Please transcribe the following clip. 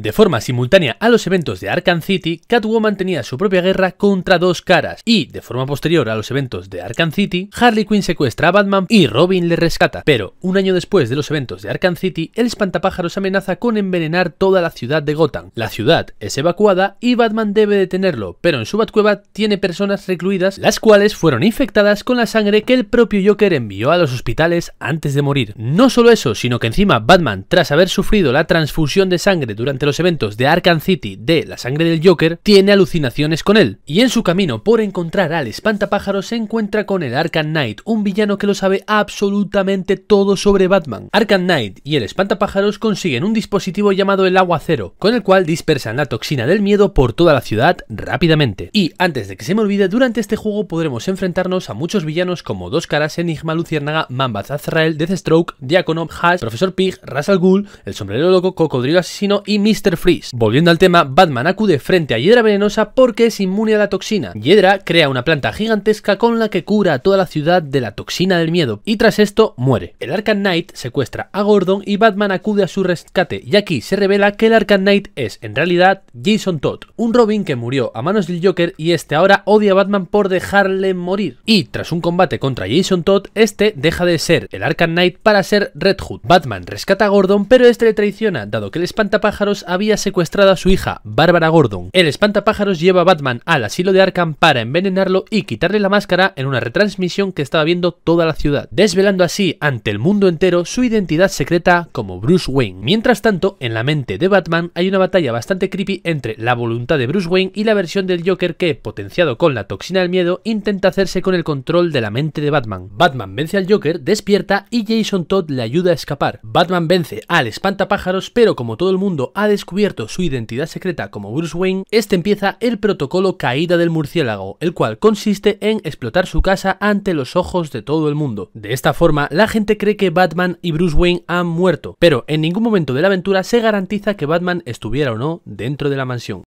De forma simultánea a los eventos de Arkham City, Catwoman tenía su propia guerra contra dos caras y, de forma posterior a los eventos de Arkham City, Harley Quinn secuestra a Batman y Robin le rescata. Pero, un año después de los eventos de Arkham City, el espantapájaros amenaza con envenenar toda la ciudad de Gotham. La ciudad es evacuada y Batman debe detenerlo, pero en su Batcueva tiene personas recluidas, las cuales fueron infectadas con la sangre que el propio Joker envió a los hospitales antes de morir. No solo eso, sino que encima Batman, tras haber sufrido la transfusión de sangre durante los los eventos de Arkham City de La Sangre del Joker, tiene alucinaciones con él, y en su camino por encontrar al espantapájaros se encuentra con el Arkham Knight, un villano que lo sabe absolutamente todo sobre Batman. Arkham Knight y el espantapájaros consiguen un dispositivo llamado el Agua Cero, con el cual dispersan la toxina del miedo por toda la ciudad rápidamente. Y antes de que se me olvide, durante este juego podremos enfrentarnos a muchos villanos como Dos Caras, Enigma, Luciérnaga, Mambaz, Azrael, Deathstroke, Diácono, Hash, Profesor Pig, Ras Al El Sombrero Loco, Cocodrilo Asesino y Mr. Freeze. Volviendo al tema, Batman acude frente a Hiedra Venenosa porque es inmune a la toxina. Hiedra crea una planta gigantesca con la que cura a toda la ciudad de la toxina del miedo y tras esto muere. El Arcan Knight secuestra a Gordon y Batman acude a su rescate y aquí se revela que el Arcan Knight es en realidad Jason Todd, un Robin que murió a manos del Joker y este ahora odia a Batman por dejarle morir. Y tras un combate contra Jason Todd, este deja de ser el Arkham Knight para ser Red Hood. Batman rescata a Gordon pero este le traiciona dado que espanta pájaros había secuestrado a su hija, Bárbara Gordon. El espantapájaros lleva a Batman al asilo de Arkham para envenenarlo y quitarle la máscara en una retransmisión que estaba viendo toda la ciudad, desvelando así ante el mundo entero su identidad secreta como Bruce Wayne. Mientras tanto, en la mente de Batman hay una batalla bastante creepy entre la voluntad de Bruce Wayne y la versión del Joker que, potenciado con la toxina del miedo, intenta hacerse con el control de la mente de Batman. Batman vence al Joker, despierta y Jason Todd le ayuda a escapar. Batman vence al espantapájaros, pero como todo el mundo ha descubierto su identidad secreta como Bruce Wayne, este empieza el protocolo Caída del Murciélago, el cual consiste en explotar su casa ante los ojos de todo el mundo. De esta forma, la gente cree que Batman y Bruce Wayne han muerto, pero en ningún momento de la aventura se garantiza que Batman estuviera o no dentro de la mansión.